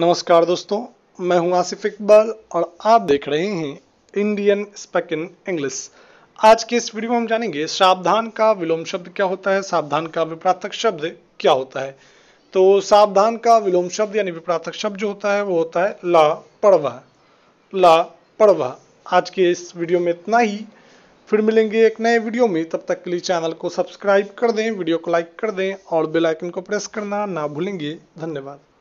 नमस्कार दोस्तों मैं हूं आसिफ इकबाल और आप देख रहे हैं इंडियन इन इंग्लिश आज के इस वीडियो में हम जानेंगे सावधान का विलोम शब्द क्या होता है सावधान का विप्रार्थक शब्द क्या होता है तो सावधान का विलोम शब्द यानी विप्रार्थक शब्द जो होता है वो होता है ला पड़वा ला पड़वा आज के इस वीडियो में इतना ही फिर मिलेंगे एक नए वीडियो में तब तक के लिए चैनल को सब्सक्राइब कर दें वीडियो को लाइक कर दें और बेल आइकन को प्रेस करना ना भूलेंगे धन्यवाद